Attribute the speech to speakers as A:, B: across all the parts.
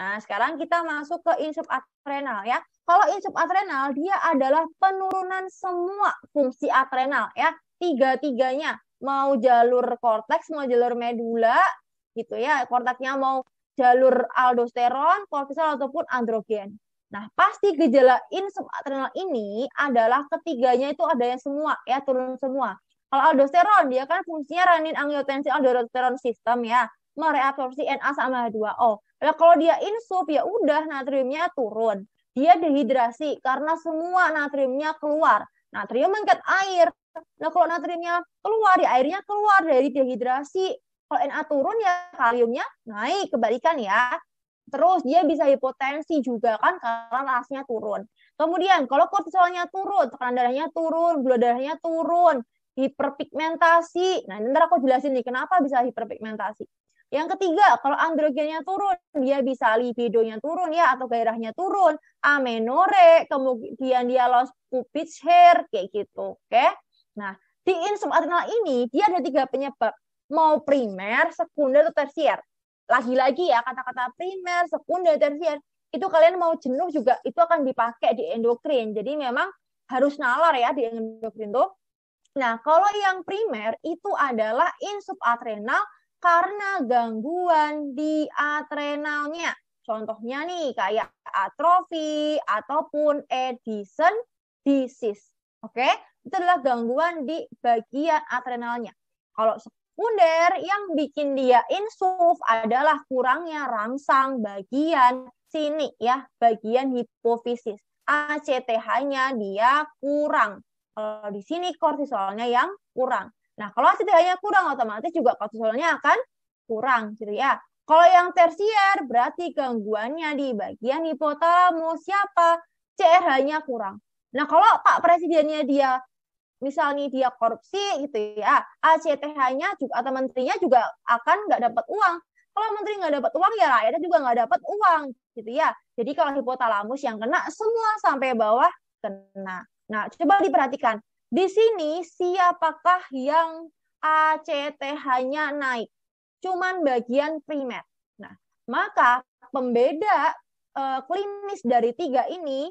A: Nah, sekarang kita masuk ke insub adrenal ya. Kalau insub adrenal dia adalah penurunan semua fungsi adrenal ya. Tiga-tiganya mau jalur korteks, mau jalur medula gitu ya. Korteksnya mau jalur aldosteron, kortisol ataupun androgen. Nah, pasti gejala insub adrenal ini adalah ketiganya itu ada yang semua ya, turun semua. Kalau aldosteron dia kan fungsinya ranin angiotensin aldosteron sistem ya, mereabsorpsi Na sama H2O. Nah, kalau dia insuf ya udah natriumnya turun. Dia dehidrasi karena semua natriumnya keluar. Natrium mengikat air. Nah, kalau natriumnya keluar, ya airnya keluar dari dehidrasi. Kalau Na turun ya kaliumnya naik, kebalikan ya. Terus dia bisa hipotensi juga kan karena rasnya turun. Kemudian kalau kortisolnya turun, tekanan darahnya turun, gula darahnya turun, hiperpigmentasi. Nah, nanti aku jelasin nih kenapa bisa hiperpigmentasi. Yang ketiga, kalau androgennya turun, dia bisa libidonya turun ya atau gairahnya turun, amenore, kemudian dia loss pubic hair kayak gitu, oke? Nah, di insum adrenal ini dia ada tiga penyebab, mau primer, sekunder, atau tersier. Lagi-lagi ya kata-kata primer, sekunder, tersier itu kalian mau jenuh juga itu akan dipakai di endokrin. Jadi memang harus nalar ya di endokrin tuh. Nah, kalau yang primer itu adalah insub adrenal karena gangguan di adrenalnya. Contohnya nih kayak atrofi ataupun Edison disease. Oke, itu adalah gangguan di bagian adrenalnya. Kalau sekunder yang bikin dia insuf adalah kurangnya rangsang bagian sini ya, bagian hipofisis. ACTH-nya dia kurang. Kalau di sini kortisolnya yang kurang. Nah, kalau acth-nya kurang otomatis juga kortisolnya akan kurang gitu ya. Kalau yang tersier berarti gangguannya di bagian hipotalamus siapa? CRH-nya kurang. Nah, kalau Pak Presidennya dia misalnya dia korupsi gitu ya, ACTH-nya juga atau menterinya juga akan nggak dapat uang. Kalau menteri nggak dapat uang ya rakyatnya juga nggak dapat uang gitu ya. Jadi kalau hipotalamus yang kena semua sampai bawah kena. Nah, coba diperhatikan di sini siapakah yang ACTH-nya naik? Cuman bagian primer. Nah, maka pembeda e, klinis dari tiga ini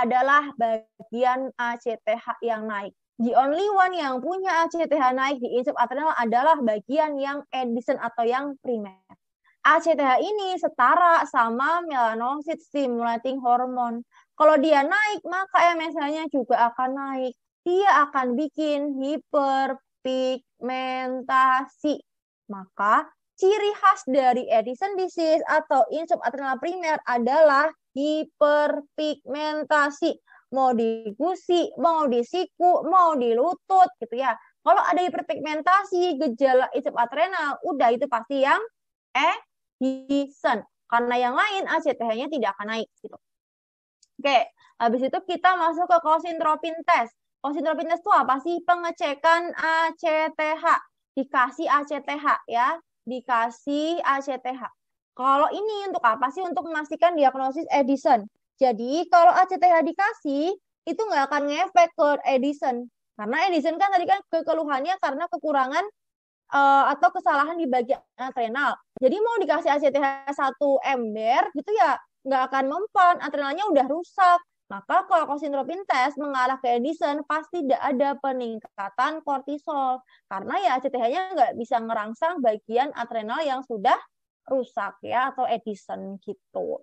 A: adalah bagian ACTH yang naik. The only one yang punya ACTH naik di insub adrenal adalah bagian yang Edison atau yang primer. ACTH ini setara sama melanosit stimulating hormone. Kalau dia naik, maka MSH-nya juga akan naik dia akan bikin hiperpigmentasi. Maka ciri khas dari Edison disease atau insub adrenal primer adalah hiperpigmentasi. Mau di gusi, mau di siku, mau di lutut gitu ya. Kalau ada hiperpigmentasi, gejala insub adrenal, udah itu pasti yang Edison. Karena yang lain ACTH-nya tidak akan naik gitu. Oke, habis itu kita masuk ke kosintropin test. Konsentral fitness itu apa sih? Pengecekan ACTH. Dikasih ACTH ya. Dikasih ACTH. Kalau ini untuk apa sih? Untuk memastikan diagnosis Edison. Jadi kalau ACTH dikasih, itu nggak akan ngefek ke Edison. Karena Edison kan tadi kan kekeluhannya karena kekurangan uh, atau kesalahan di bagian adrenal. Jadi mau dikasih ACTH satu ember gitu ya nggak akan mempan, adrenalnya udah rusak. Maka kalau konsentropin test mengarah ke Edison, pasti tidak ada peningkatan kortisol. Karena ya ACTH-nya nggak bisa ngerangsang bagian adrenal yang sudah rusak ya atau Edison gitu.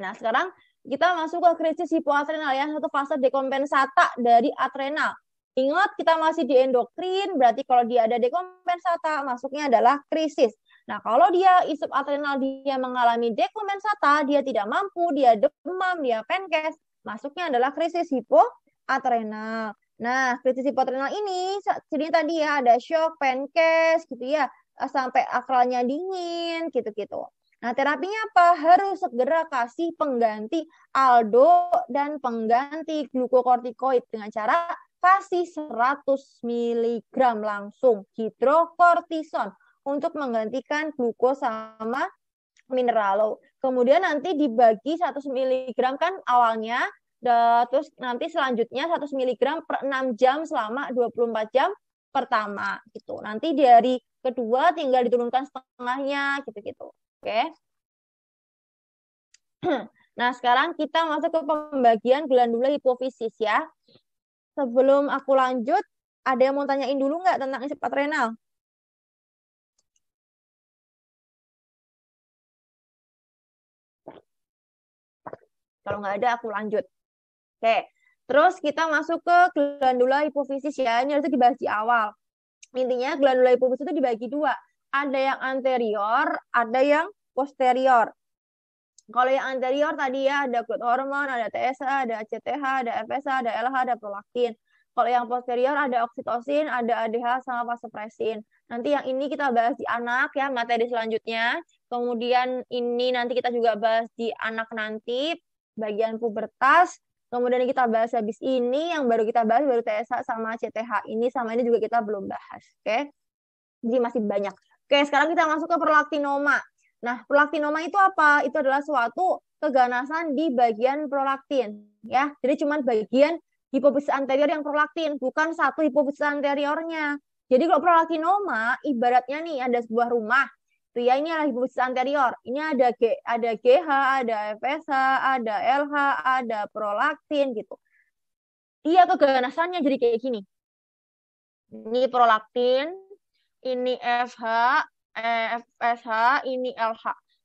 A: Nah sekarang kita masuk ke krisis hipoadrenal ya, satu fase dekompensata dari adrenal. Ingat kita masih di endokrin, berarti kalau dia ada dekompensata masuknya adalah krisis. Nah, kalau dia isep adrenal dia mengalami dekompensata, dia tidak mampu, dia demam, dia penkes, Masuknya adalah krisis hipoadrenal. Nah, krisis hipotrenal ini jadi tadi ya ada shock, pankes gitu ya, eh, sampai akralnya dingin gitu-gitu. Nah, terapinya apa? Harus segera kasih pengganti aldo dan pengganti glukokortikoid dengan cara kasih 100 mg langsung hidrokortison untuk menggantikan glukosa sama mineral. Kemudian nanti dibagi 100 mg kan awalnya terus nanti selanjutnya 100 mg per 6 jam selama 24 jam pertama gitu. Nanti dari kedua tinggal diturunkan setengahnya gitu-gitu. Oke. Nah, sekarang kita masuk ke pembagian glandula hipofisis ya. Sebelum aku lanjut, ada yang mau tanyain dulu nggak tentang ispat renal? Kalau nggak ada aku lanjut. Oke. Terus kita masuk ke glandula hipofisis ya. Ini harus dibahas di awal. Intinya glandula hipofisis itu dibagi dua. Ada yang anterior, ada yang posterior. Kalau yang anterior tadi ya ada growth hormone, ada TSH, ada ACTH, ada FSH, ada LH, ada prolaktin. Kalau yang posterior ada oksitosin, ada ADH sama vasopresin. Nanti yang ini kita bahas di anak ya materi selanjutnya. Kemudian ini nanti kita juga bahas di anak nanti bagian pubertas, kemudian kita bahas habis ini, yang baru kita bahas baru TSA sama CTH ini, sama ini juga kita belum bahas, oke? Okay? Jadi masih banyak. Oke, sekarang kita masuk ke prolaktinoma. Nah, prolaktinoma itu apa? Itu adalah suatu keganasan di bagian prolaktin, ya. Jadi cuman bagian hipofisis anterior yang prolaktin, bukan satu hipofisis anteriornya. Jadi kalau prolaktinoma, ibaratnya nih ada sebuah rumah, gitu ya. Ini adalah hipofisis anterior. Ini ada G, ada GH, ada FSH, ada LH, ada prolaktin gitu. Dia keganasannya jadi kayak gini. Ini prolaktin, ini FH, eh, FSH, ini LH.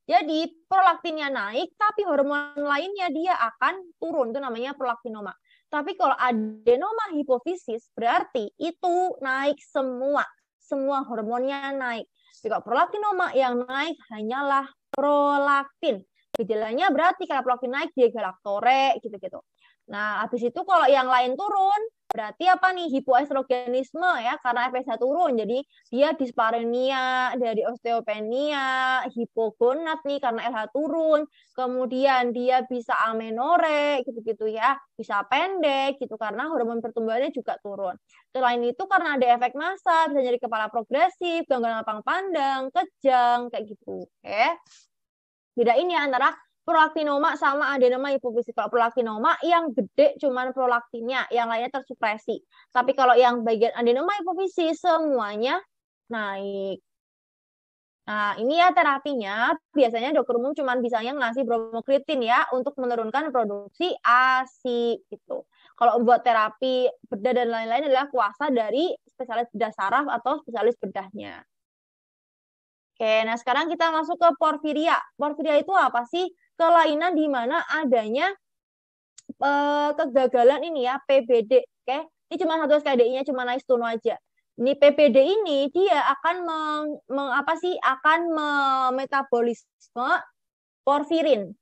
A: Jadi prolaktinnya naik, tapi hormon lainnya dia akan turun. Itu namanya prolaktinoma. Tapi kalau adenoma hipofisis berarti itu naik semua semua hormonnya naik. Jika prolaktinoma yang naik hanyalah prolaktin. Gejalanya berarti kalau prolaktin naik dia galaktore gitu-gitu. Nah, habis itu kalau yang lain turun, berarti apa nih hipoestrogenisme ya karena FSH turun. Jadi dia dispareunia dari osteopenia, hipogonat nih karena LH turun. Kemudian dia bisa amenore gitu-gitu ya, bisa pendek gitu karena hormon pertumbuhannya juga turun. Selain itu karena ada efek masa bisa jadi kepala progresif, gangguan lapang pandang, kejang kayak gitu. Oke. tidak ya antara prolaktinoma sama adenoma hipofisis. Kalau prolaktinoma yang gede cuman prolaktinnya, yang lainnya tersupresi. Tapi kalau yang bagian adenoma hipofisis semuanya naik. Nah, ini ya terapinya. Biasanya dokter umum cuma yang ngasih bromokritin ya untuk menurunkan produksi ASI gitu. Kalau buat terapi bedah dan lain-lain adalah kuasa dari spesialis bedah saraf atau spesialis bedahnya. Oke, nah sekarang kita masuk ke porfiria. Porfiria itu apa sih? kelainan di mana adanya eh, kegagalan ini ya PBD, oke? Okay? Ini cuma satu SKDI-nya cuma naik satu aja. Ini PBD ini dia akan meng, meng apa sih? Akan memetabolisme porfirin.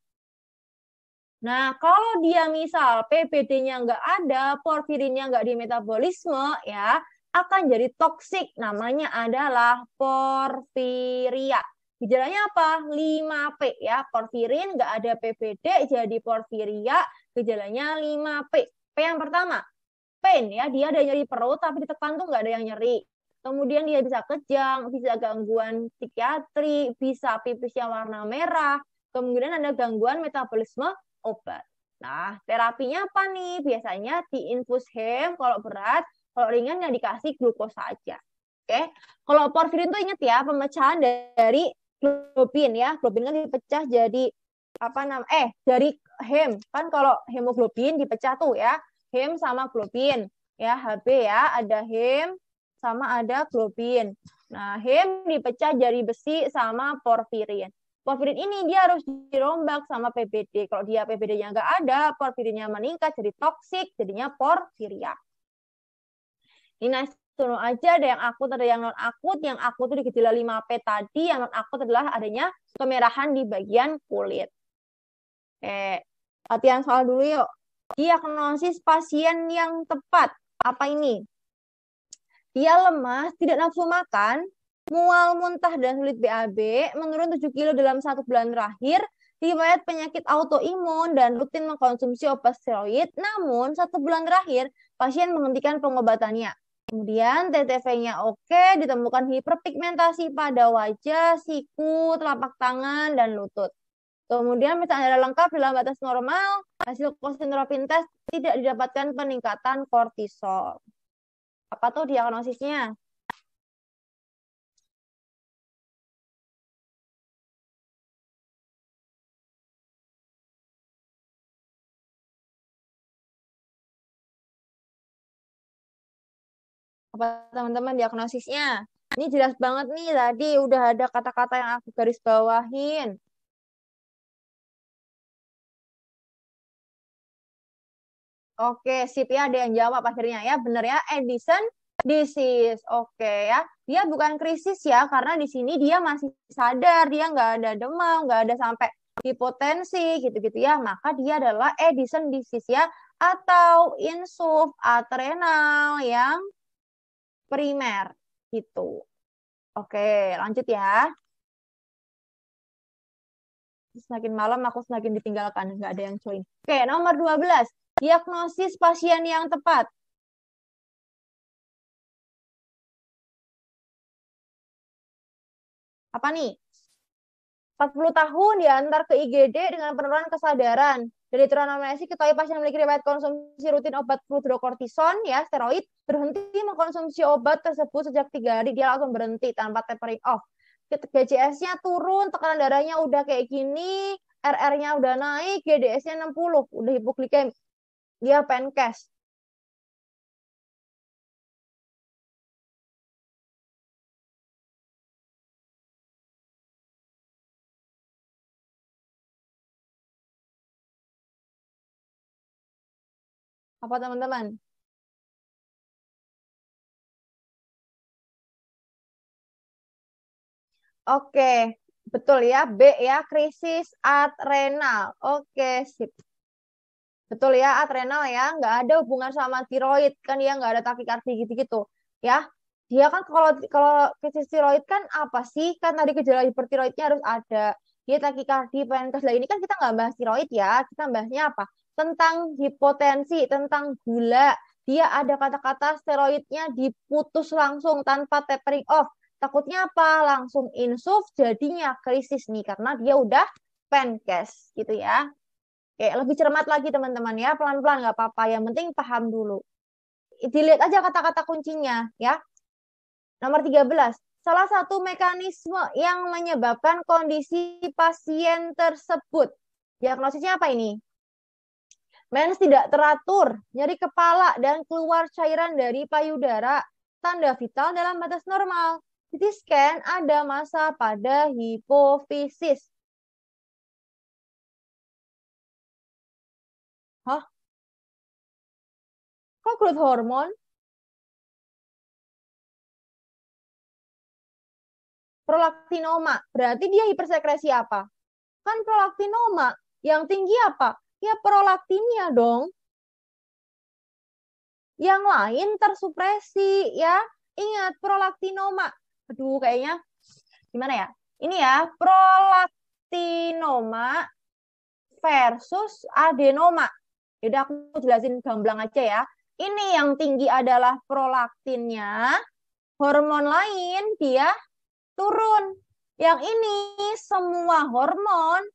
A: Nah, kalau dia misal PBD-nya nggak ada, porfirinnya nggak di metabolisme, ya akan jadi toksik. Namanya adalah porfiria. Gejalanya apa? 5P ya. Porfirin nggak ada PBD jadi porfiria. Gejalanya 5P. P yang pertama, pain ya. Dia ada nyeri perut tapi ditekan tuh nggak ada yang nyeri. Kemudian dia bisa kejang, bisa gangguan psikiatri, bisa pipisnya warna merah. Kemudian ada gangguan metabolisme obat. Nah, terapinya apa nih? Biasanya diinfus hem kalau berat, kalau ringan yang dikasih glukosa aja. Oke, okay. kalau porfirin tuh inget ya pemecahan dari globin ya. Globin kan dipecah jadi apa nam eh dari hem kan kalau hemoglobin dipecah tuh ya hem sama globin ya Hb ya ada hem sama ada globin nah hem dipecah jadi besi sama porfirin porfirin ini dia harus dirombak sama PBD kalau dia PBD-nya nggak ada porfirinnya meningkat jadi toksik jadinya porfiria ini nice turun aja ada yang akut, ada yang non akut. Yang akut itu di gejala 5P tadi, yang non akut adalah adanya kemerahan di bagian kulit. Oke, latihan soal dulu yuk. Diagnosis pasien yang tepat. Apa ini? Dia lemas, tidak nafsu makan, mual, muntah, dan sulit BAB, menurun 7 kilo dalam satu bulan terakhir, riwayat penyakit autoimun dan rutin mengkonsumsi obat steroid. Namun, satu bulan terakhir, pasien menghentikan pengobatannya. Kemudian TTV-nya oke, ditemukan hiperpigmentasi pada wajah, siku, telapak tangan, dan lutut. Kemudian misalnya ada lengkap dalam batas normal, hasil kosinropin test tidak didapatkan peningkatan kortisol. Apa tuh diagnosisnya?
B: apa teman-teman diagnosisnya ini jelas banget nih tadi udah ada kata-kata yang aku garis bawahin Oke, sip ya ada
A: yang jawab akhirnya ya. Bener ya, Edison disease. Oke ya. Dia bukan krisis ya, karena di sini dia masih sadar, dia nggak ada demam, nggak ada sampai hipotensi gitu-gitu ya. Maka dia adalah Edison disease ya, atau insuf, adrenal yang primer gitu. Oke, lanjut ya. Semakin malam aku semakin ditinggalkan, nggak ada yang join. Oke, nomor 12. Diagnosis pasien yang tepat. Apa nih? 40 tahun ya diantar ke IGD dengan penurunan kesadaran. Dari teranominasi ketahui pasien memiliki riwayat konsumsi rutin obat fludrokortison ya steroid berhenti mengkonsumsi obat tersebut sejak tiga hari dia langsung berhenti tanpa tapering off. BCS-nya turun, tekanan darahnya udah kayak gini, RR-nya udah naik, GDS-nya 60, udah hipoglikemi. Dia pankes.
B: Apa teman-teman?
A: Oke, betul ya B ya krisis adrenal. Oke, sip. Betul ya adrenal ya, nggak ada hubungan sama tiroid kan ya nggak ada takikardi gitu-gitu ya. Dia kan kalau kalau krisis tiroid kan apa sih? Kan tadi gejala hipertiroidnya harus ada. Dia takikardi, pengen Lah ini kan kita nggak bahas tiroid ya, kita bahasnya apa? tentang hipotensi, tentang gula. Dia ada kata-kata steroidnya diputus langsung tanpa tapering off. Takutnya apa? Langsung insuf jadinya krisis nih karena dia udah penkes gitu ya. Oke, lebih cermat lagi teman-teman ya, pelan-pelan nggak apa-apa. Yang penting paham dulu. Dilihat aja kata-kata kuncinya ya. Nomor 13, salah satu mekanisme yang menyebabkan kondisi pasien tersebut. Diagnosisnya apa ini? Mens tidak teratur, nyeri kepala, dan keluar cairan dari payudara, tanda vital dalam batas normal. CT scan ada masa pada hipofisis.
B: Hah? Kok growth hormon?
A: Prolaktinoma, berarti dia hipersekresi apa? Kan prolaktinoma yang tinggi apa? ya prolaktinnya dong. Yang lain tersupresi ya. Ingat prolaktinoma. Aduh kayaknya gimana ya? Ini ya prolaktinoma versus adenoma. Yaudah aku jelasin gamblang aja ya. Ini yang tinggi adalah prolaktinnya, hormon lain dia turun. Yang ini semua hormon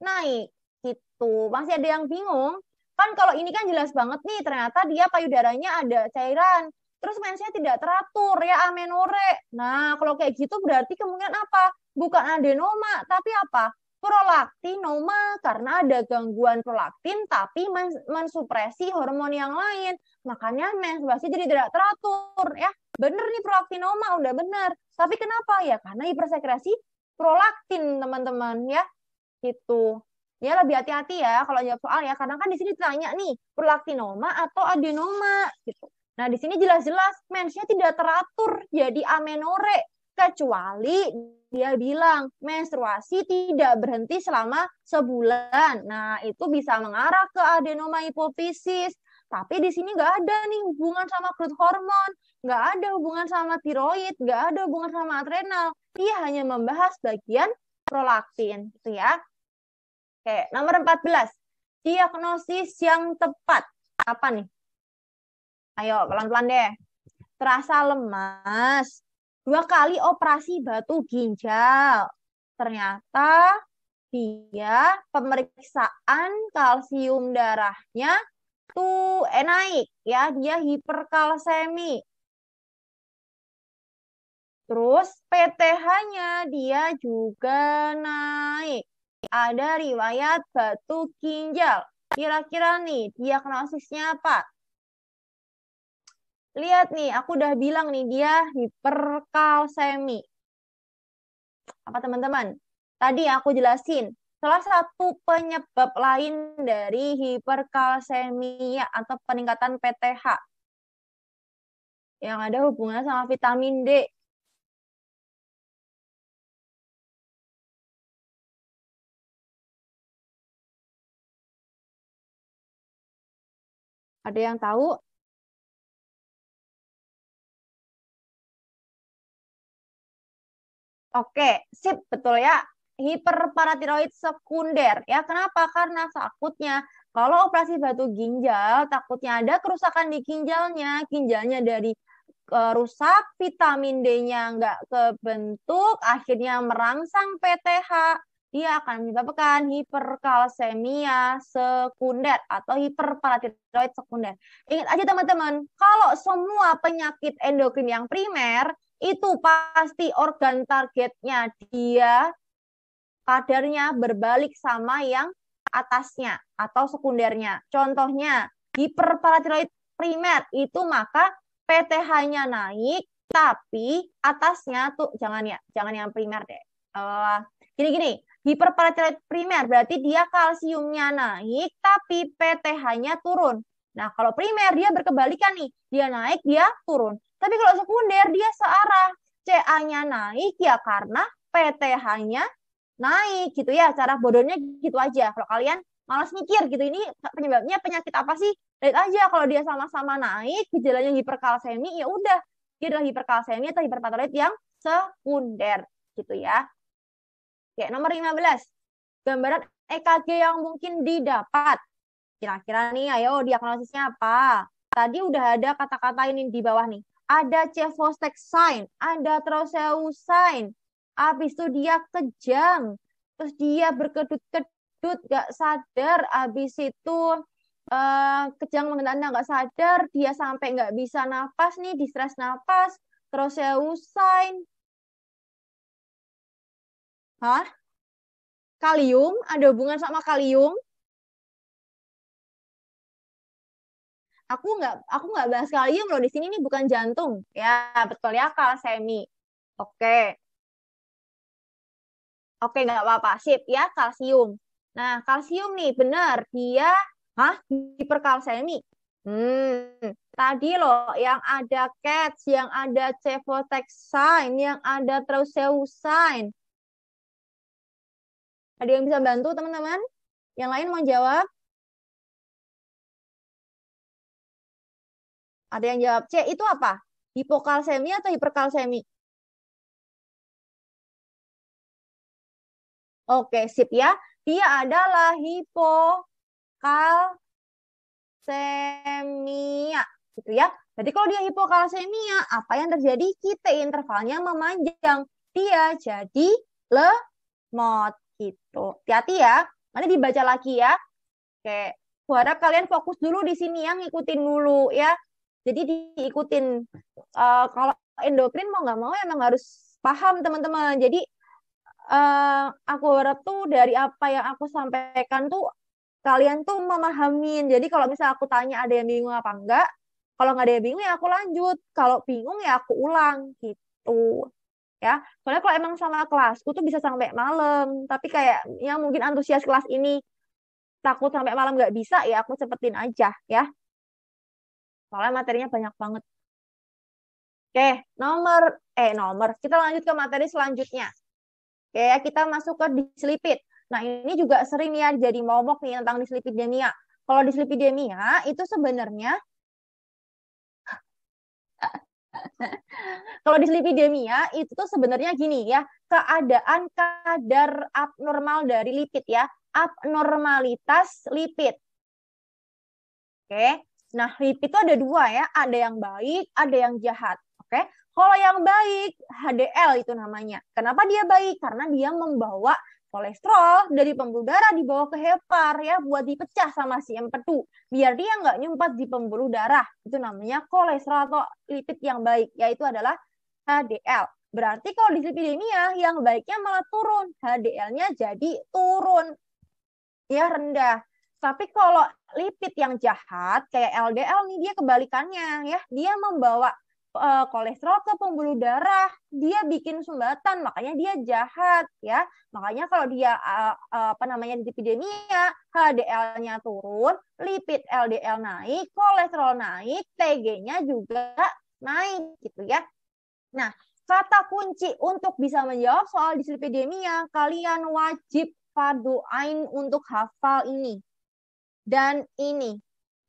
A: naik gitu. Masih ada yang bingung? Kan kalau ini kan jelas banget nih, ternyata dia payudaranya ada cairan. Terus mensnya tidak teratur, ya amenore. Nah, kalau kayak gitu berarti kemungkinan apa? Bukan adenoma, tapi apa? Prolaktinoma, karena ada gangguan prolaktin tapi mensupresi hormon yang lain. Makanya mens pasti jadi tidak teratur ya. Bener nih prolaktinoma, udah bener. Tapi kenapa? Ya karena hipersekresi prolaktin teman-teman ya. Gitu. Ya lebih hati-hati ya kalau jawab soal ya, karena kan di sini ditanya nih prolaktinoma atau adenoma gitu. Nah di sini jelas-jelas mensnya tidak teratur jadi amenore kecuali dia bilang menstruasi tidak berhenti selama sebulan. Nah itu bisa mengarah ke adenoma hipofisis. Tapi di sini nggak ada nih hubungan sama growth hormon, nggak ada hubungan sama tiroid, nggak ada hubungan sama adrenal. Dia hanya membahas bagian prolaktin, gitu ya. Oke, nomor 14. Diagnosis yang tepat. Apa nih? Ayo, pelan-pelan deh. Terasa lemas. Dua kali operasi batu ginjal. Ternyata dia pemeriksaan kalsium darahnya tuh eh, naik ya, dia hiperkalsemi. Terus PTH-nya dia juga naik ada riwayat batu ginjal. Kira-kira nih diagnosisnya apa? Lihat nih, aku udah bilang nih dia hiperkalsemi. Apa teman-teman? Tadi aku jelasin, salah satu penyebab lain dari hiperkalsemia atau peningkatan PTH yang ada hubungannya sama vitamin D.
B: Ada yang tahu?
A: Oke, sip, betul ya. Hiperparatiroid sekunder ya. Kenapa? Karena takutnya kalau operasi batu ginjal, takutnya ada kerusakan di ginjalnya, ginjalnya dari e, rusak, vitamin D-nya nggak kebentuk, akhirnya merangsang PTH, dia akan menyebabkan hiperkalsemia sekunder atau hiperparatiroid sekunder. Ingat aja teman-teman, kalau semua penyakit endokrin yang primer itu pasti organ targetnya dia kadarnya berbalik sama yang atasnya atau sekundernya. Contohnya hiperparatiroid primer itu maka PTH-nya naik tapi atasnya tuh jangan ya, jangan yang primer deh. Uh, eh, gini gini, Hiperplatelet primer berarti dia kalsiumnya naik tapi PTH-nya turun. Nah, kalau primer dia berkebalikan nih, dia naik, dia turun. Tapi kalau sekunder dia searah. CA-nya naik ya karena PTH-nya naik gitu ya. Cara bodohnya gitu aja. Kalau kalian malas mikir gitu ini penyebabnya penyakit apa sih lihat aja kalau dia sama-sama naik gejalanya hiperkalsemi ya udah dia adalah hiperkalsemi atau hiperpatolit yang sekunder gitu ya Oke, nomor 15. Gambaran EKG yang mungkin didapat. Kira-kira nih, ayo diagnosisnya apa? Tadi udah ada kata-kata ini di bawah nih. Ada cefostek sign, ada Troseus sign. Habis itu dia kejang, terus dia berkedut-kedut, gak sadar. Habis itu eh, kejang mengenai gak sadar, dia sampai gak bisa nafas nih, distress nafas. Troseus sign, Hah? Kalium? Ada
B: hubungan sama kalium? Aku
A: nggak aku nggak bahas kalium loh di sini ini bukan jantung. Ya, betul ya semi Oke. Oke, nggak apa-apa. Sip ya, kalsium. Nah, kalsium nih benar dia hah hiperkalsemi. Hmm, tadi loh yang ada cats yang ada cefotexine yang ada trouseuxine, ada yang bisa bantu teman-teman?
B: Yang lain mau jawab? Ada yang jawab C itu apa? Hipokalsemi atau hiperkalsemi? Oke, sip ya. Dia
A: adalah hipokalsemia. Gitu ya. Jadi kalau dia hipokalsemia, apa yang terjadi? Kita intervalnya memanjang. Dia jadi lemot. Gitu. Hati-hati ya. Mana dibaca lagi ya. Oke. Kuharap kalian fokus dulu di sini yang ngikutin dulu ya. Jadi diikutin. Uh, kalau endokrin mau nggak mau emang harus paham teman-teman. Jadi uh, aku harap tuh dari apa yang aku sampaikan tuh kalian tuh memahamin. Jadi kalau misal aku tanya ada yang bingung apa enggak, kalau nggak ada yang bingung ya aku lanjut. Kalau bingung ya aku ulang gitu ya soalnya kalau emang sama kelasku tuh bisa sampai malam tapi kayak yang mungkin antusias kelas ini takut sampai malam nggak bisa ya aku cepetin aja ya soalnya materinya banyak banget oke nomor eh nomor kita lanjut ke materi selanjutnya oke kita masuk ke dislipid nah ini juga sering ya jadi momok nih tentang dislipidemia kalau dislipidemia itu sebenarnya Kalau dislipidemia itu tuh sebenarnya gini ya, keadaan kadar abnormal dari lipid ya, abnormalitas lipid. Oke. Nah, lipid itu ada dua ya, ada yang baik, ada yang jahat. Oke. Kalau yang baik, HDL itu namanya. Kenapa dia baik? Karena dia membawa kolesterol dari pembuluh darah dibawa ke hepar ya buat dipecah sama si empedu biar dia nggak nyumpat di pembuluh darah itu namanya kolesterol atau lipid yang baik yaitu adalah HDL berarti kalau dislipidemia yang baiknya malah turun HDL-nya jadi turun ya rendah tapi kalau lipid yang jahat kayak LDL nih dia kebalikannya ya dia membawa Eh, kolesterol ke pembuluh darah, dia bikin sumbatan, makanya dia jahat ya. Makanya kalau dia uh, uh, apa namanya dipidemia, HDL-nya turun, lipid LDL naik, kolesterol naik, TG-nya juga naik gitu ya. Nah, kata kunci untuk bisa menjawab soal dislipidemia, kalian wajib fardu ain untuk hafal ini. Dan ini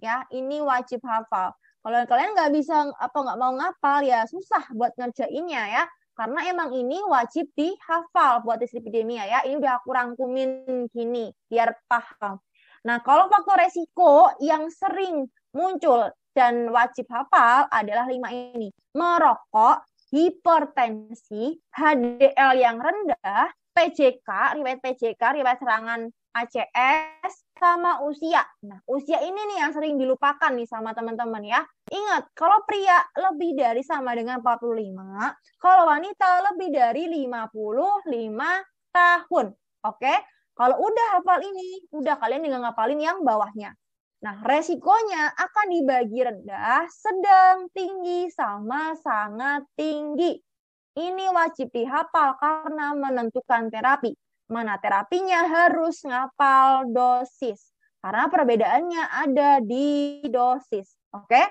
A: ya, ini wajib hafal kalau kalian nggak bisa apa nggak mau ngapal ya susah buat ngerjainnya ya. Karena emang ini wajib dihafal buat epidemia ya. Ini udah aku rangkumin gini biar paham. Nah, kalau faktor resiko yang sering muncul dan wajib hafal adalah lima ini. Merokok, hipertensi, HDL yang rendah, PJK, riwayat PJK, riwayat serangan ACS, sama usia. Nah, usia ini nih yang sering dilupakan nih sama teman-teman ya. Ingat, kalau pria lebih dari sama dengan 45, kalau wanita lebih dari 55 tahun. Oke? Kalau udah hafal ini, udah kalian tinggal ngapalin yang bawahnya. Nah, resikonya akan dibagi rendah, sedang, tinggi, sama sangat tinggi. Ini wajib dihafal karena menentukan terapi. Mana terapinya harus ngapal dosis. Karena perbedaannya ada di dosis. Oke?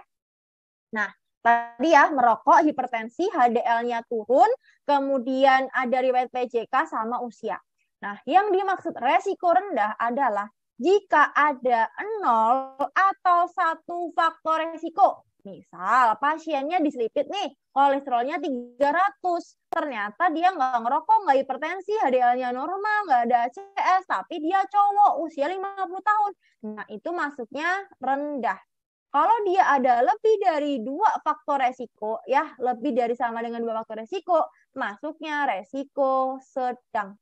A: Nah, tadi ya merokok, hipertensi, HDL-nya turun, kemudian ada riwayat PJK sama usia. Nah, yang dimaksud resiko rendah adalah jika ada nol atau satu faktor resiko. Misal pasiennya diselipit nih, kolesterolnya 300. Ternyata dia nggak ngerokok, nggak hipertensi, HDL-nya normal, nggak ada ACS, tapi dia cowok, usia 50 tahun. Nah, itu maksudnya rendah. Kalau dia ada lebih dari dua faktor resiko, ya lebih dari sama dengan dua faktor resiko, masuknya resiko sedang.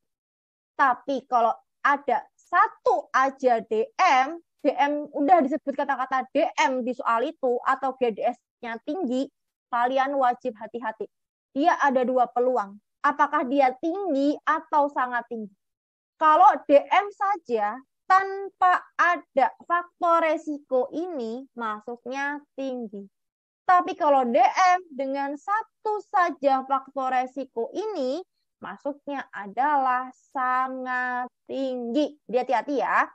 A: Tapi kalau ada satu aja DM, DM udah disebut kata-kata DM di soal itu atau GDS-nya tinggi, kalian wajib hati-hati. Dia ada dua peluang. Apakah dia tinggi atau sangat tinggi? Kalau DM saja tanpa ada faktor resiko ini masuknya tinggi. Tapi kalau DM dengan satu saja faktor resiko ini masuknya adalah sangat tinggi. Jadi hati-hati ya.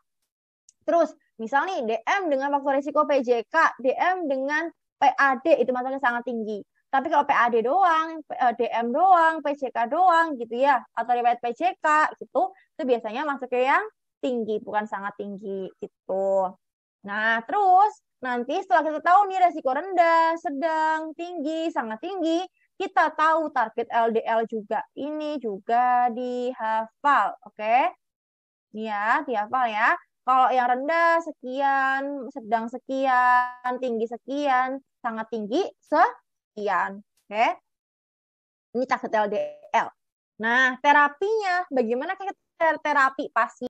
A: Terus misalnya nih DM dengan faktor resiko PJK, DM dengan PAD itu masuknya sangat tinggi. Tapi kalau PAD doang, eh, DM doang, PJK doang gitu ya, atau riwayat PJK gitu, itu biasanya masuknya yang tinggi, bukan sangat tinggi gitu. Nah, terus nanti setelah kita tahu nih resiko rendah, sedang, tinggi, sangat tinggi, kita tahu target LDL juga. Ini juga dihafal, oke? Okay? ya, dihafal ya. Kalau yang rendah sekian, sedang sekian, tinggi sekian, sangat tinggi sekian, oke? Okay? Ini target LDL. Nah, terapinya bagaimana kita terapi pasien?